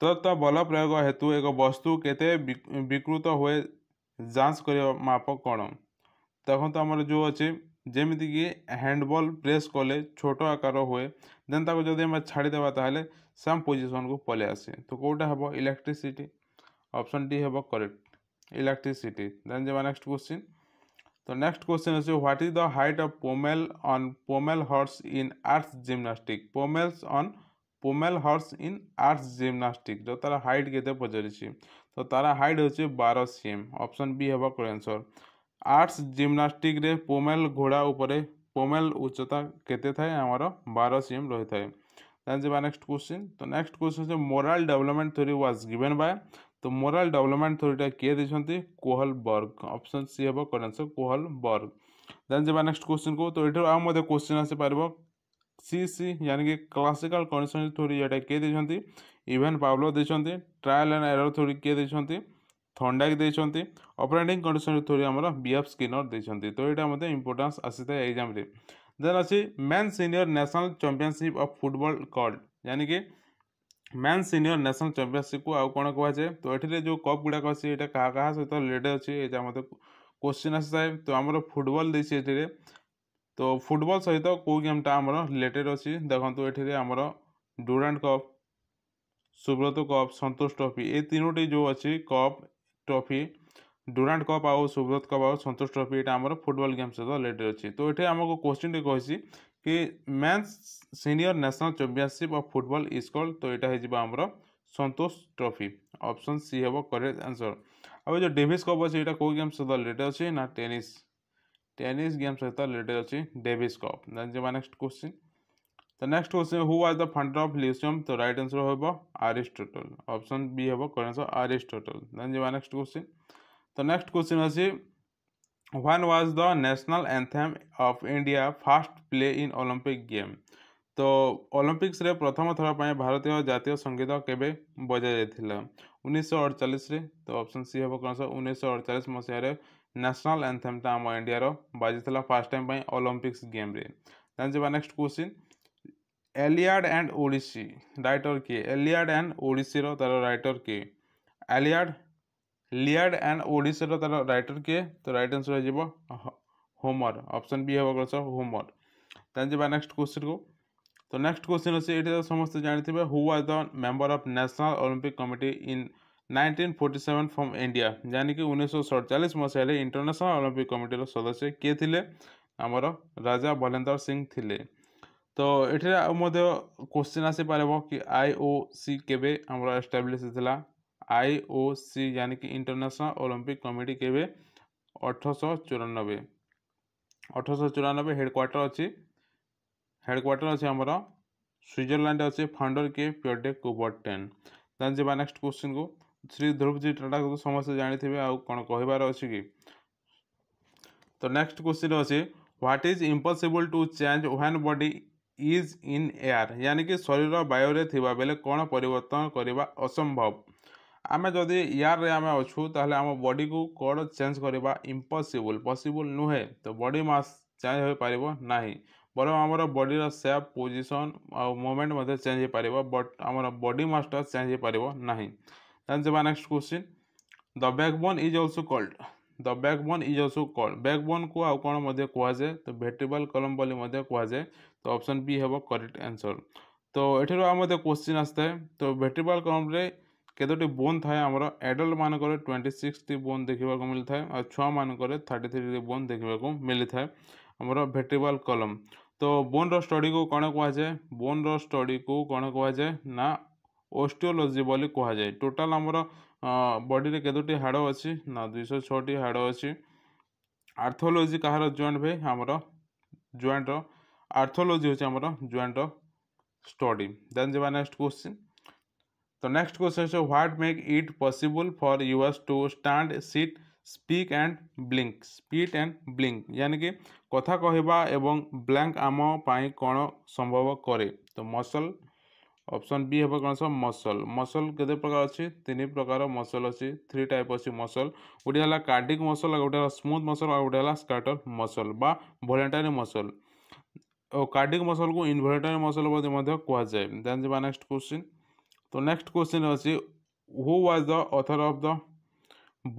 तो तो बल प्रयोग हेतु एक वस्तु केते विकृत हुए जांच कर माप कौन তখন তো ଆମର ଯେଉଁ ଅଛି ଯେମିତିକି ହ୍ୟାଣ୍ଡବଲ୍ ପ୍ରେସ୍ କଲେ ଛୋଟ ଆକାର ହୁଏ ଦେନ୍ ତାକୁ ଯଦି ଆମେ ଛାଡ଼ିଦେବା ତାହେଲେ ସେମ୍ ପୋଜିସନ୍କୁ ପଳାଇ ଆସେ ତ କେଉଁଟା ହେବ ଇଲେକ୍ଟ୍ରିସିଟି ଅପସନ୍ ଡି ହେବ କରେକ୍ଟ ଇଲେକ୍ଟ୍ରିସିଟି ଦେନ୍ ଯିବା ନେକ୍ସଟ କ୍ୱେଶ୍ଚିନ୍ ତ ନେକ୍ସଟ କ୍ୱେଶ୍ଚିନ୍ ଅଛି what is the height of pommel on pommel horse in arts gymnastic pommels on pommel horse in arts gymnastic ଯେଉଁ ତାର ହାଇଟ୍ କେତେ ପଚାରିଛି ତ ତାର ହାଇଟ୍ ହେଉଛି ବାର ସିଏମ୍ ଅପସନ୍ ବି ହେବ କରେକ୍ଟ ଆନ୍ସର୍ आर्ट्स जिमनास्टिक रे पोमेल घोड़ा उपरे पोमेल उच्चता केते थाए हमारो 12 सीएम रहे थाए देन जे नेक्स्ट क्वेश्चन तो नेक्स्ट क्वेश्चन जे moral development theory was given by तो मोरल डेवलपमेंट थ्योरी टा के दिसंती कोहल बर्ग ऑप्शन सी हेबो correct answer Kohlberg then जे नेक्स्ट क्वेश्चन को तो एठो आ मधे क्वेश्चन आसे पारबो सी सी यानी कि क्लासिकल कंडीशन थ्योरी एटा के दिसंती इवन पाब्लो दिसंती ट्रायल एंड एरर थ्योरी के दिसंती ଥଣ୍ଡାକି ଦେଇଛନ୍ତି ଅପରେଟିଂ କଣ୍ଡିସନ୍ ଥ୍ରୋରେ ଆମର ବିଏଫ୍ ସ୍କିନର୍ ଦେଇଛନ୍ତି ତ ଏଇଟା ମଧ୍ୟ ଇମ୍ପୋର୍ଟାନ୍ସ ଆସିଥାଏ ଏକ୍ଜାମ୍ରେ ଦେନ୍ ଅଛି men senior national championship of football called ଯାନିକି ମେନ୍ ସିନିୟର ନ୍ୟାସନାଲ୍ ଚାମ୍ପିଅନସିପ୍କୁ ଆଉ କ'ଣ କୁହାଯାଏ ତ ଏଠିରେ ଯେଉଁ କପ୍ ଗୁଡ଼ାକ ଅଛି ଏଇଟା କାହା କାହା ସହିତ ରିଲେଟେଡ଼୍ ଅଛି ଏଇଟା ମଧ୍ୟ କୋଶ୍ଚିନ୍ ଆସିଥାଏ ତ ଆମର ଫୁଟବଲ୍ ଦେଇଛି ଏଥିରେ ତ ଫୁଟବଲ୍ ସହିତ କେଉଁ ଗେମ୍ଟା ଆମର ରିଲେଟେଡ଼୍ ଅଛି ଦେଖନ୍ତୁ ଏଠିରେ ଆମର Durand cup Subroto cup Santosh trophy ଏ ତିନୋଟି ଯେଉଁ ଅଛି କପ୍ ट्रफी डोनाल्ड कप आ सुब्रत कप आ सतोष ट्रफी ये आम फुटबल गेम सहित रिलेटेड अच्छे तो ये आमको क्वेश्चन टे कही कि man senior national championship of football is called तो यहाँ आम सतोष ट्रफी अप्सन सी हे करेक्ट आंसर अब जो डेभीस कप अच्छे यहाँ कोई गेम सहित रिलेटेड अच्छे ना टेनिस टेनिस गेम सहित रिलेटेड अच्छे डेभीस कप जान नेक्स्ट क्वेश्चन तो next question who is the founder of Lyceum तो राइट आंसर हम आरिस्टोटल ऑप्शन बी हम कौन सा आरिस्टोटल नेक्स्ट क्वेश्चन तो नेक्स्ट क्वेश्चन अच्छी when was the national anthem of India first play in Olympic game तो ओलंपिक्स रे प्रथम थर पर भारतीय जितिय संगीत केवे बजा जाइए उन्नीस अड़चाश तो ऑप्शन सी हम कौन सा उन्नीस अड़चाश नेशनल एंथम टा आम इंडिया बाजी फास्ट टाइम ओलंपिक्स गेम्रे जाना next question Iliad and Odyssey writer किए एलियाड एंड ओडिसी तार राइटर किए एलियाड लियाड एंड ओडिसी तार राइटर किए तो रईट आंसर हो होमर ऑप्शन बी हाँ सर होमर तेन जी नेक्स्ट क्वेश्चन को तो नेक्स्ट क्वेश्चन अच्छे ये समस्त जानते हैं who was the member of national Olympic committee in 1947 from India यानी कि उन्नीस सड़चाश मसीह इंटरनेशनल ओलंपिक कमिटी सदस्य किए थे आमर राजा भलेन्दर सिंह थी ତ ଏଠାରେ ଆଉ ମଧ୍ୟ କୋଶ୍ଚିନ୍ ଆସିପାରିବ କି ଆଇ ଓ ସି କେବେ ଆମର ଏଷ୍ଟାବ୍ଲିଶ୍ ହେଇଥିଲା ଆଇ ଓ ସି ଯାନିକି ଇଣ୍ଟରନ୍ୟାସନାଲ୍ ଅଲମ୍ପିକ୍ କମିଟି କେବେ ଅଠରଶହ ଚଉରାନବେ ଅଠରଶହ ଚଉରାନବେ ହେଡ଼କ୍ୱାର୍ଟର୍ ଅଛି ହେଡ଼କ୍ୱାର୍ଟର୍ ଅଛି ଆମର ସ୍ୱିଜରଲ୍ୟାଣ୍ଡରେ ଅଛି ଫାଉଣ୍ଡର୍ କିଏ ପିଓର୍ଡେ କୁବର୍ଟେନ୍ ତାହେଲେ ଯିବା ନେକ୍ସଟ କୋଶ୍ଚିନ୍କୁ ଶ୍ରୀ ଧ୍ରୁବଜୀ ଟାଟାକୁ ତ ସମସ୍ତେ ଜାଣିଥିବେ ଆଉ କ'ଣ କହିବାର ଅଛି କି ତ ନେକ୍ସଟ କୋଶ୍ଚିନ୍ ଅଛି what is impossible to change when body is in air ୟାନିକି ଶରୀର ବାୟୁରେ ଥିବାବେଳେ କ'ଣ ପରିବର୍ତ୍ତନ କରିବା ଅସମ୍ଭବ ଆମେ ଯଦି ଏୟାର୍ରେ ଆମେ ଅଛୁ ତାହେଲେ ଆମ ବଡ଼ିକୁ କ'ଣ ଚେଞ୍ଜ କରିବା ଇମ୍ପସିବୁଲ୍ ପସିବୁଲ୍ ନୁହେଁ ତ ବଡ଼ି ମାସ୍ ଚେଞ୍ଜ ହୋଇପାରିବ ନାହିଁ ବରଂ ଆମର ବଡ଼ିର ସେପ୍ ପୋଜିସନ୍ ଆଉ ମୁଭମେଣ୍ଟ ମଧ୍ୟ ଚେଞ୍ଜ ହୋଇପାରିବ ବଟ୍ ଆମର ବଡ଼ି ମାସ୍ଟା ଚେଞ୍ଜ ହୋଇପାରିବ ନାହିଁ ଦେନ୍ ଯିବା next question the backbone is also called the backbone is also called ବ୍ୟାକବୋନ୍କୁ ଆଉ କ'ଣ ମଧ୍ୟ କୁହାଯାଏ ତ ଭେଟେବଲ୍ କଲମ୍ ବୋଲି ମଧ୍ୟ କୁହାଯାଏ ତ ଅପସନ୍ ବି ହେବ କରେକ୍ଟ ଆନ୍ସର୍ ତ ଏଠାରୁ ଆଉ ମଧ୍ୟ କୋଶ୍ଚିନ୍ ଆସିଥାଏ ତ ଭେଟେବଲ୍ କଲମ୍ରେ କେତୋଟି ବୋନ୍ ଥାଏ ଆମର ଆଡ଼ଲ୍ଟ ମାନଙ୍କର ଟ୍ୱେଣ୍ଟି ସିକ୍ସଟି ବୋନ୍ ଦେଖିବାକୁ ମିଳିଥାଏ ଆଉ ଛୁଆମାନଙ୍କରେ ଥାର୍ଟି ଥ୍ରୀଟି ବୋନ୍ ଦେଖିବାକୁ ମିଳିଥାଏ ଆମର ଭେଟେବଲ୍ କଲମ୍ ତ ବୋନ୍ର ଷ୍ଟଡ଼ିକୁ କ'ଣ କୁହାଯାଏ ବୋନ୍ର ଷ୍ଟଡ଼ିକୁ କ'ଣ କୁହାଯାଏ ନା ଓଷ୍ଟିଓଲୋଜି ବୋଲି କୁହାଯାଏ ଟୋଟାଲ୍ ଆମର ବଡ଼ିରେ କେତୋଟି ହାଡ଼ ଅଛି ନା ଦୁଇଶହ ଛଅଟି ହାଡ଼ ଅଛି ଆର୍ଥୋଲୋଜି କାହାର ଜଏଣ୍ଟ ଭାଇ ଆମର ଜଏଣ୍ଟର ଆର୍ଥୋଲୋଜି ହେଉଛି ଆମର ଜଏଣ୍ଟର study. Then the next question. The next question is what make it possible for us to stand, sit, speak and blink. Speak and blink. यानी कि कथा कहवा एवं ब्लैंक आम पाई कौन संभव करे तो मसल ଅପସନ୍ ବି ହେବ କ'ଣ ସବୁ ମସଲ୍ ମସଲ୍ କେତେ ପ୍ରକାର ଅଛି ତିନି ପ୍ରକାର ମସଲ୍ ଅଛି ଥ୍ରୀ ଟାଇପ୍ ଅଛି ମସଲ୍ ଗୋଟିଏ ହେଲା କାର୍ଡ଼ିକ୍ ମସଲ୍ ଆଉ ଗୋଟେ ହେଲା ସ୍ମୁଥ୍ ମସଲ୍ ଆଉ ଗୋଟେ ହେଲା ସ୍କାଟର୍ ମସଲ୍ ବା ଭଲେଣ୍ଟାରୀ ମସଲ୍ ଓ କାର୍ଡ଼ିକ୍ ମସଲ୍କୁ ଇନଭଲେଣ୍ଟାରୀ ମସଲ୍ ବୋଲି ମଧ୍ୟ କୁହାଯାଏ ଦେନ୍ ଯିବା ନେକ୍ସଟ କ୍ୱେଶ୍ଚିନ୍ ତ ନେକ୍ସଟ କ୍ୱେଶ୍ଚିନ୍ ଅଛି who was the author of the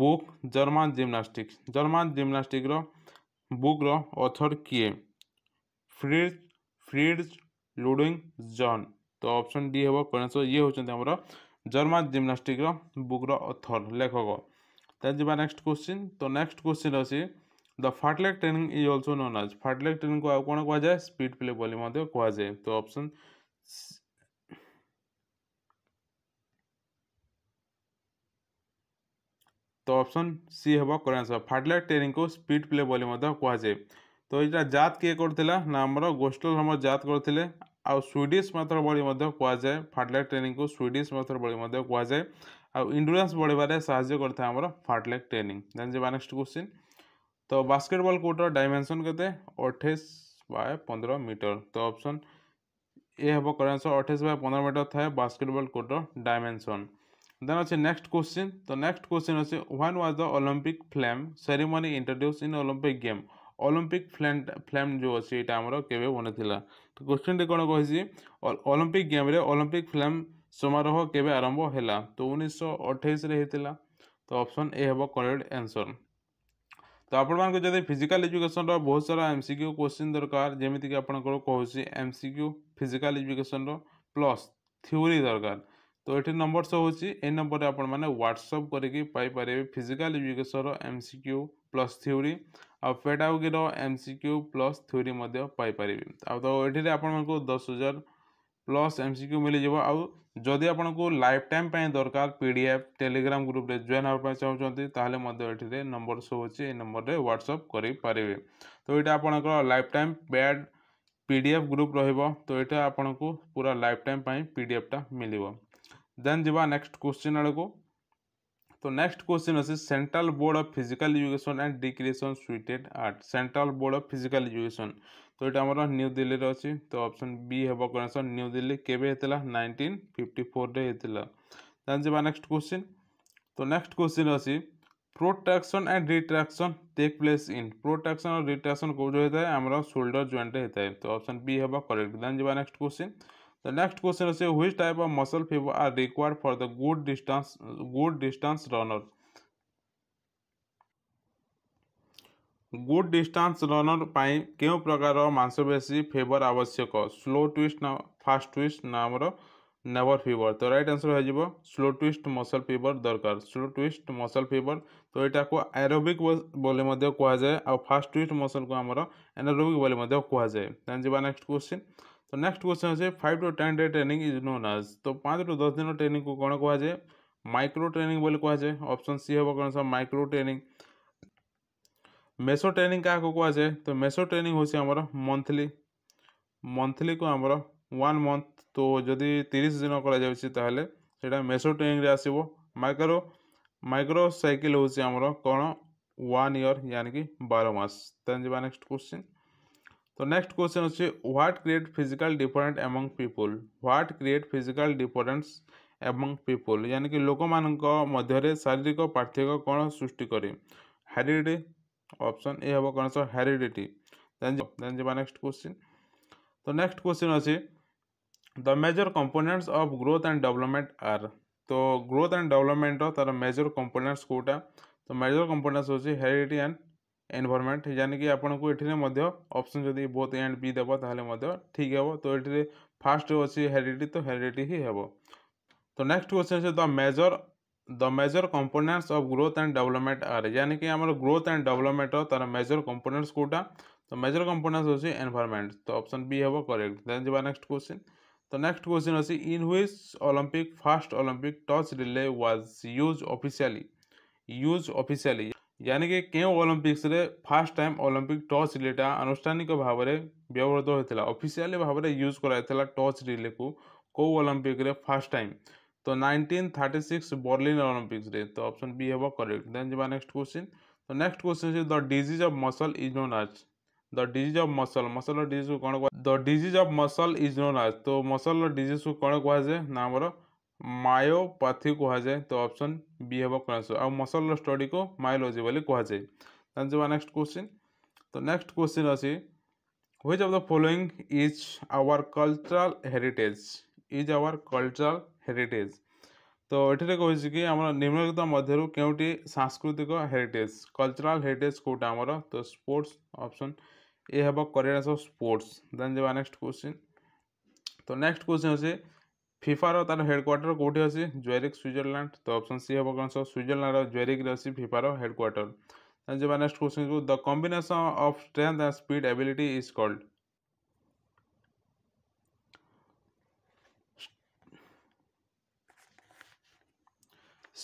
book German gymnastics German ଜିମ୍ନାଷ୍ଟିକ୍ର ବୁକ୍ର ଅଥର୍ କିଏ ଫ୍ରିଡ୍ ଫ୍ରିଡ୍ ଲୁଡିଂ ଜନ୍ ତ ଅପସନ୍ ଡି ହେବ କରେନ୍ସ ଇଏ ହେଉଛନ୍ତି ଆମର ଜର୍ମାନ୍ ଜିମ୍ନାଷ୍ଟିକ୍ର ବୁକ୍ର ଅଥର୍ ଲେଖକ ତା ଯିବା ନେକ୍ସଟ କ୍ୱେଶ୍ଚିନ୍ ତ ନେକ୍ସଟ କ୍ୱେଶ୍ଚିନ୍ ଅଛି the fartlek training is also known as fartlek ଟ୍ରେନିଂକୁ ଆଉ କ'ଣ କୁହାଯାଏ ସ୍ପିଡ୍ ପ୍ଲେ ବୋଲି ମଧ୍ୟ କୁହାଯାଏ ତ ଅପସନ୍ ତ ଅପସନ୍ ସି ହେବ କରେକ୍ଟ ଆନ୍ସର୍ ଫାଟଲେକ୍ ଟ୍ରେନିଂକୁ ସ୍ପିଡ୍ ପ୍ଲେ ବୋଲି ମଧ୍ୟ କୁହାଯାଏ ତ ଏଇଟା ଜାତ କିଏ କରିଥିଲା ନା ଆମର ଗୋଷ୍ଟଲ ଆମର ଜାତ କରିଥିଲେ आउ स्वीडिश मेथड भाई क्या जाए फाटलेक् ट्रेनिंग को स्वीडिश मतर भाई क्या जाए आंडुरांस बढ़वे साय करें फाटलेक् ट्रेनिंग जान जा नेक्स्ट क्वेश्चन तो बास्केटबल कोर्टर डायमेनसन के अठाईस बाय पंद्रह मीटर तो अप्सन ए हम कर अठाईस बाय पंद्रह मीटर था बास्केटबल कोर्टर डायमेनसन देन अच्छे नेक्स्ट क्वेश्चन तो नेक्स्ट क्वेश्चन अच्छे when was the Olympic flame ceremony introduce in Olympic game Olympic flame flame ଯେଉଁ ଅଛି ଏଇଟା ଆମର କେବେ ବନେଇଥିଲା ତ କୋଶ୍ଚିନ୍ଟି କ'ଣ କହିଛି ଅଲିମ୍ପିକ୍ ଗେମ୍ରେ ଅଲିମ୍ପିକ୍ ଫ୍ଲାମ୍ ସମାରୋହ କେବେ ଆରମ୍ଭ ହେଲା ତ ଉଣେଇଶହ ଅଠେଇଶରେ ହେଇଥିଲା ତ ଅପସନ୍ ଏ ହେବ କରେକ୍ଟ ଆନ୍ସର୍ ତ ଆପଣମାନଙ୍କୁ ଯଦି ଫିଜିକାଲ୍ ଏଜୁକେସନ୍ର ବହୁତ ସାରା ଏମ୍ ସି କ୍ୟୁ କୋଶ୍ଚିନ୍ ଦରକାର ଯେମିତିକି ଆପଣଙ୍କର କହୁଛି ଏମ୍ ସି କ୍ୟୁ ଫିଜିକାଲ୍ ଏଜୁକେସନ୍ର ପ୍ଲସ୍ ଥିଓରି ଦରକାର ତ ଏଠି ନମ୍ବର ସବୁ ଅଛି ଏ ନମ୍ବରରେ ଆପଣମାନେ ହ୍ୱାଟ୍ସଅପ୍ କରିକି ପାଇପାରିବେ ଫିଜିକାଲ୍ ଏଜୁକେସନ୍ର M C Q plus theory ଆଉ ପେଡାଗୋଗିର M C Q plus theory ମଧ୍ୟ ପାଇପାରିବେ ଆଉ ତ ଏଠିରେ ଆପଣଙ୍କୁ ଦଶ ହଜାର ପ୍ଲସ୍ ଏମ୍ ସି କ୍ୟୁ ମିଳିଯିବ ଆଉ ଯଦି ଆପଣଙ୍କୁ ଲାଇଫ୍ ଟାଇମ୍ ପାଇଁ ଦରକାର ପି ଡି ଏଫ୍ ଟେଲିଗ୍ରାମ୍ ଗ୍ରୁପ୍ରେ ଜଏନ୍ ହେବା ପାଇଁ ଚାହୁଁଛନ୍ତି ତାହେଲେ ମଧ୍ୟ ଏଠିରେ ନମ୍ବର ସବୁ ଅଛି ଏଇ ନମ୍ବରରେ ହ୍ୱାଟ୍ସଅପ୍ କରିପାରିବେ ତ ଏଇଟା ଆପଣଙ୍କର life time paid P D F group ରହିବ ତ ଏଇଟା ଆପଣଙ୍କୁ ପୁରା ଲାଇଫ୍ ଟାଇମ୍ ପାଇଁ ପି ଡି ଏଫ୍ଟା ମିଳିବ ଦେନ୍ ଯିବା ନେକ୍ସଟ କ୍ୱେଶ୍ଚିନ୍ ଆଡ଼କୁ तो नेक्स्ट क्वेश्चन है central board of physical education and recreation situated at central board of physical education तो यहाँ आम न्यू दिल्ली अच्छी तो अप्सन बी हे कनेक्शन न्यू दिल्ली केवे नाइंटीन फिफ्टी फोर जा नेक्स्ट क्वेश्चन तो नेक्स्ट क्वेश्चन अच्छी प्रोट्राक्शन and retraction take place in protraction और रिट्राक्शन कौन होता है आम शोल्डर जॉइंट होता है तो अप्सन बी हम correct then next question The next question is which type of muscle fiber are required for the good distance good distance runner? Good distance runner ପାଇଁ କେଉଁ ପ୍ରକାର ମାଂସପେଶୀ ଫିବର ଆବଶ୍ୟକ ସ୍ଲୋ ଟ୍ୱିଷ୍ଟ ନା ଫାଷ୍ଟ ଟ୍ୱିଷ୍ଟ ନା ଆମର ନେଭର ଫିବର ତ ରାଇଟ୍ ଆନ୍ସର ହେଇଯିବ ସ୍ଲୋ ଟ୍ୱିଷ୍ଟ ମସଲ ଫିବର ଦରକାର ସ୍ଲୋ ଟ୍ୱିଷ୍ଟ ମସଲ ଫିବର ତ ଏଇଟାକୁ ଆରୋବିକ୍ ବୋଲି ମଧ୍ୟ କୁହାଯାଏ ଆଉ ଫାଷ୍ଟ ଟ୍ୱିଷ୍ଟ ମସଲକୁ ଆମର ଏନାରୋବିକ୍ ବୋଲି ମଧ୍ୟ କୁହାଯାଏ ତାହେଲେ ଯିବା ନେକ୍ସଟ କ୍ୱେଶ୍ଚିନ୍ तो नेक्स्ट क्वेश्चन अच्छे five to ten day training is known as तो पाँच टू दस दिन ट्रेनिंग को कौन कहुए माइक्रो ट्रेनिंग बोली कहुए ऑप्शन सी हम कौन सा माइक्रो ट्रेनिंग मेसो ट्रेनिंग क्या कहुए तो मेसो ट्रेनिंग होमर मंथली मंथली को आमर वन मंथ तो जदि तीस दिन कर मेसो ट्रेनिंग आसो माइक्रो माइक्रो सैकिल हूँ आमर कौन वन इयर यानी कि बारह मस तेन जावा नेक्स्ट क्वेश्चन तो नेक्स्ट क्वेश्चन अच्छे what create physical difference among people what create physical difference among people यानी कि लोक मानी शारीरिक पार्थक्य कौन सृष्टि कै हेरीडी ऑप्शन ए हम कौन सर हेरीडिटी नेक्स्ट क्वेश्चन तो नेक्स्ट क्वेश्चन अच्छे the major components of growth and development are तो ग्रोथ एंड डेवलपमेंट तार मेजर कंपोनेंट्स कौटा तो मेजर कंपोनेंट्स होची हेरिडिटी एंड एनभरमेंट जानक आपको ये अप्सन जब बोथ एंड बी देव ठीक हे तो ये फास्ट अच्छे हेरीटी तो हेरीटी ही हे तो नेक्स्ट क्वेश्चन से the major the major components of growth and development are जानक आम ग्रोथ एंड डेवलपमेंट तार मेजर कंपोनेंट्स कौटा तो मेजर कंपोनेंट्स अच्छे एनभरमेंट तो ऑप्शन बी हे करेक्ट देन जा नेक्स्ट क्वेश्चन तो नेक्स्ट क्वेश्चन अच्छे in which Olympic first Olympic torch relay was use officially use officially ಯಾನಿ ಕೇವು ಒಲಿಂಪಿಕ್ಸ್ರೆ ಫಾಸ್ಟ್ ಟೈಮ್ ಒಲಿಂಪಿಕ್ ଟର୍ଚ୍ଚ ରିଲେଟା ଆନୁଷ୍ଠାନିକ ଭାବରେ ବ୍ୟବହୃତ ହୋଇଥିଲା ଅଫିସିଆଲି ଭାବରେ ୟୁଜ୍ କରାଯାଇଥିଲା ଟର୍ଚ୍ଚ ରିଲେକୁ କେଉଁ ଅଲିମ୍ପିକ୍ରେ ଫାଷ୍ଟ ଟାଇମ୍ ତ ନାଇନଟିନ୍ ଥାର୍ଟି ସିକ୍ସ ବର୍ଲିନ୍ ଅଲିମ୍ପିକ୍ସରେ ତ ଅପସନ୍ ବି ହେବ କରେକ୍ଟ ଦେନ୍ ଯିବା ନେକ୍ସଟ କ୍ୱେଶ୍ଚିନ୍ ତ next question is the disease of muscle is known as the disease of muscle ମସଲ୍ର ଡିଜିଜ୍କୁ କ'ଣ କୁହା the disease of muscle is known as ତ ମସଲ୍ର ଡିଜିଜ୍କୁ କ'ଣ କୁହାଯାଏ ନା ଆମର ମାୟୋପାଥି କୁହାଯାଏ ତ ଅପସନ୍ ବି ହେବ କଣାସ ଆଉ ମସଲର ଷ୍ଟଡ଼ିକୁ ମାୟୋଲୋଜି ବୋଲି କୁହାଯାଏ ତାହେଲେ ଯିବା ନେକ୍ସଟ କ୍ୱେଶ୍ଚିନ୍ ତ ନେକ୍ସଟ କ୍ୱେଶ୍ଚିନ୍ ଅଛି which of the following is our cultural heritage is our cultural heritage ତ ଏଠାରେ କହିଛି କି ଆମର ନିମ୍ନଲିଖିତ ମଧ୍ୟରୁ କେଉଁଟି ସାଂସ୍କୃତିକ ହେରିଟେଜ୍ କଲଚରାଲ୍ ହେରିଟେଜ୍ କେଉଁଟା ଆମର ତ ସ୍ପୋର୍ଟସ୍ ଅପସନ୍ ଏ ହେବ କରେକ୍ଟ ଆନ୍ସର୍ ସ୍ପୋର୍ଟସ୍ ଦେନ୍ ଯିବା ନେକ୍ସଟ କ୍ୱେଶ୍ଚିନ୍ ତ ନେକ୍ସଟ କ୍ୱେଶ୍ଚିନ୍ ଅଛି फिफार तार हेडक्वाटर कौटी अच्छी ज्वेरिक स्विजरलैंड तो अप्सन सी हम कौन सब स्विजरलैंड জুয়েরিক্রে अच्छी फिफार हेडक्वाटर जो नेक्स्ट क्वेश्चन को the combination of strength and speed ability is called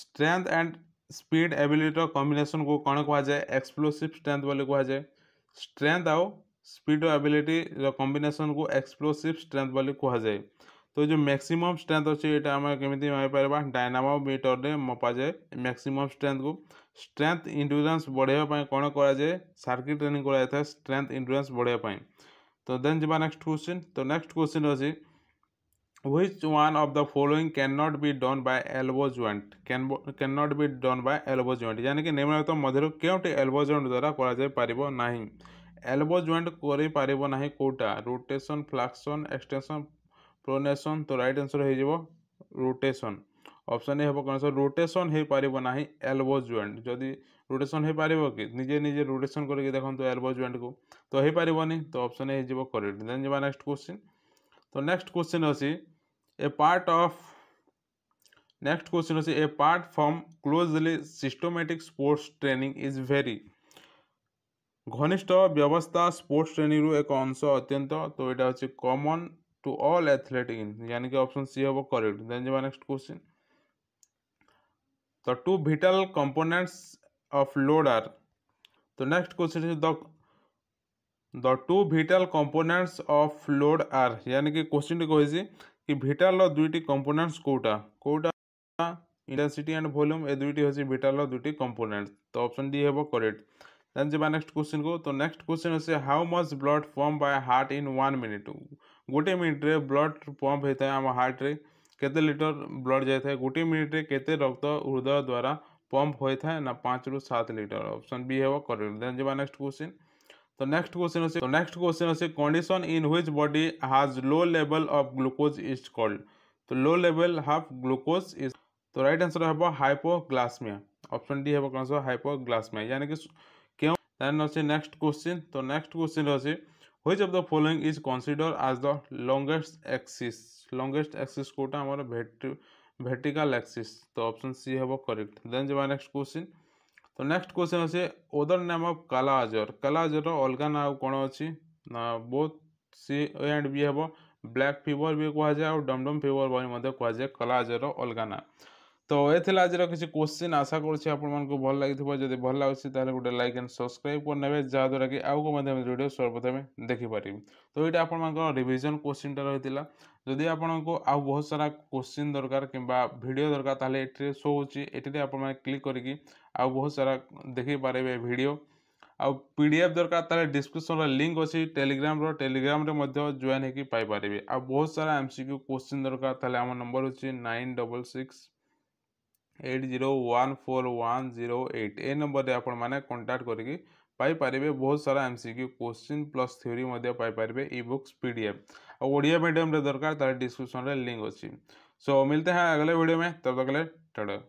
strength and speed ability combination को कौन कहुए एक्सप्लोसीव स्ट्रेंथ बोली कहुए स्ट्रेन्थ आउ स्पीड एबिलिटी कम्बिनेसन को एक्सप्लोसीव स्ट्रेन्थ बोली कहुए तो जो मैक्सिमम स्ट्रेंथ अच्छे ये आम केमी मारिपर डायनामोमिटरे मपाजाए मैक्सिमम स्ट्रेंथ को स्ट्रेंथ इंडुरान्स बढ़ावाई कौन कराए सर्किट ट्रेनिंग कराई स्ट्रेंथ इंडुरान्स बढ़ावाई तो देन जब नेक्स्ट क्वेश्चन तो नेक्स्ट क्वेश्चन अच्छी which one of the following cannot be done by elbow joint can cannot be done by elbow joint यानी कि निम्नलिखित मध्य क्योंटी elbow joint द्वारा कर एल्बो जॉइंट कर रोटेशन फ्लाक्शन एक्सटेंशन କ୍ଲୋନେସନ୍ ତ ରାଇଟ୍ ଆନ୍ସର୍ ହୋଇଯିବ ରୋଟେସନ୍ ଅପସନ୍ ଏ ହେବ କ'ଣ ସାର୍ ରୋଟେସନ୍ ହୋଇପାରିବ ନାହିଁ ଏଲ୍ବୋ ଜଏଣ୍ଟ ଯଦି ରୋଟେସନ୍ ହୋଇପାରିବ କି ନିଜେ ନିଜେ ରୋଟେସନ୍ କରିକି ଦେଖନ୍ତୁ ଏଲ୍ବୋ ଜଏଣ୍ଟକୁ ତ ହୋଇପାରିବନି ତ ଅପସନ୍ ଏ ହୋଇଯିବ କରେକ୍ଟ ଦେନ୍ ଯିବା ନେକ୍ସଟ କ୍ୱେଶ୍ଚିନ୍ ତ ନେକ୍ସଟ କ୍ୱେଶ୍ଚିନ୍ ଅଛି a part of next question ଅଛି a part from closely systematic sports training is very ଘନିଷ୍ଠ ବ୍ୟବସ୍ଥା ସ୍ପୋର୍ଟସ୍ ଟ୍ରେନିଂରୁ ଏକ ଅଂଶ ଅତ୍ୟନ୍ତ ତ ଏଇଟା ହେଉଛି common to all athletic in यानी कि ऑप्शन सी हम करेक्ट देन जब नेक्स्ट क्वेश्चन तो two vital components of load are तो next question the the two vital components of load are यानी कि क्वेश्चन टी कही कि विटाल दुईटी कंपोनेंट्स कौटा कौटा इंटेंसिटी एंड वॉल्यूम ए दुईटी हूँ विटाल दुईटी कंपोनेंट्स तो ऑप्शन डी हे करेक्ट देन जब नेक्स्ट क्वेश्चन को तो next question hey how much blood form by heart in one minute गोटे मिनिट्रे ब्लड पंप होता है आम हार्ट्रे के लिटर ब्लड जाए गोटे मिनिट्रे के रक्त हृदय द्वारा पंप होता है ना पाँच रु सात लिटर ऑप्शन बी हेब कर देन नेक्स्ट क्वेश्चन तो नेक्स्ट क्वेश्चन अच्छे नेक्स्ट क्वेश्चन अच्छे condition in which body has low level of glucose is called तो low level half glucose is तो राइट आंसर हम हाइपोग्लासमिया ऑप्शन डी हम कौन सा हाइपोग्लासमिया यानी कि क्यों नेक्स्ट क्वेश्चन तो नेक्स्ट क्वेश्चन अच्छे which of the following is consider as the longest axis longest axis कोटा हमारा भेट एक्सिस तो ऑप्शन सी हम करेक्ट देन जब नेक्स्ट क्वेश्चन तो नेक्स्ट क्वेश्चन अच्छे other name of kala azar काला अजर अलग ना कौन अच्छी ना बहुत सी एंड बी हम ब्लैक फीवर भी कहा जाए और डमडम फीवर भी कहा जाए काला अजर अलग ना तो ये आज किसी क्वेश्चन आशा करूँ भल लगी जब भल लगे तेज़ गोटे लाइक एंड सब्सक्राइब करेंगे जहाद्वारा कि आग को मैं भिड सर्वप्रथमें देखिपरि तो ये आप रिविजन क्वेश्चन टा रही जदि आपको बहुत सारा क्वेश्चन दरकार कि भिड दरकार ये शो होटे आप क्लिक करके आउ बहुत सारा देखिपारे भिड आउ पी डी एफ दरकार डिस्क्रिपन रिंक अच्छी टेलीग्राम रेलीग्राम जॉन होकर आ बहुत सारा एम सिक्यू क्वेश्चन दरकार आम नंबर हो नाइन डबल सिक्स ए नंबर रे आपण माने कांटेक्ट करके पाई पारिबे बहुत सारा एमसीक्यू क्वेश्चन प्लस थ्योरी मध्ये पाई पारिबे ईबुक्स पीडीएफ आ ओडिया मीडियम रे दरकार तार डिस्क्रिप्शन रे लिंक अछि सो मिलते हैं अगले वीडियो में तब तक ले टाटा